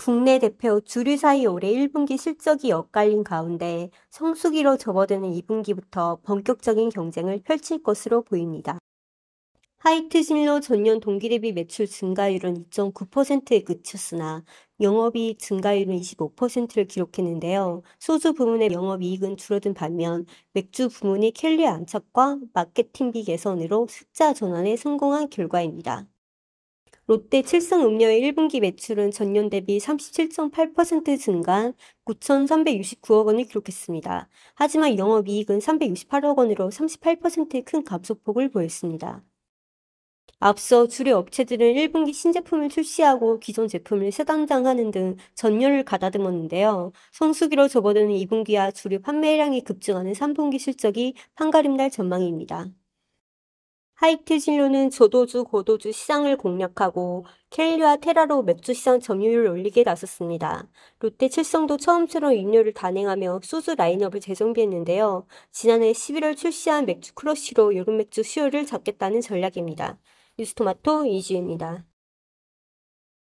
국내 대표 주류 사이 올해 1분기 실적이 엇갈린 가운데 성수기로 접어드는 2분기부터 본격적인 경쟁을 펼칠 것으로 보입니다. 하이트 진로 전년 동기 대비 매출 증가율은 2.9%에 그쳤으나 영업이익 증가율은 25%를 기록했는데요. 소주 부문의 영업이익은 줄어든 반면 맥주 부문이 캘리 안착과 마케팅비 개선으로 숫자 전환에 성공한 결과입니다. 롯데 7성 음료의 1분기 매출은 전년 대비 37.8% 증가한 9,369억 원을 기록했습니다. 하지만 영업이익은 368억 원으로 38%의 큰 감소폭을 보였습니다. 앞서 주류 업체들은 1분기 신제품을 출시하고 기존 제품을 세단장하는 등 전열을 가다듬었는데요. 성수기로 접어드는 2분기와 주류 판매량이 급증하는 3분기 실적이 판가름날 전망입니다. 하이트 진로는 저도주, 고도주 시장을 공략하고 켈리와 테라로 맥주 시장 점유율을 올리게 나섰습니다. 롯데 칠성도 처음처럼 인류를 단행하며 소주 라인업을 재정비했는데요. 지난해 11월 출시한 맥주 크러쉬로 여름 맥주 수요를 잡겠다는 전략입니다. 뉴스토마토 이주입니다.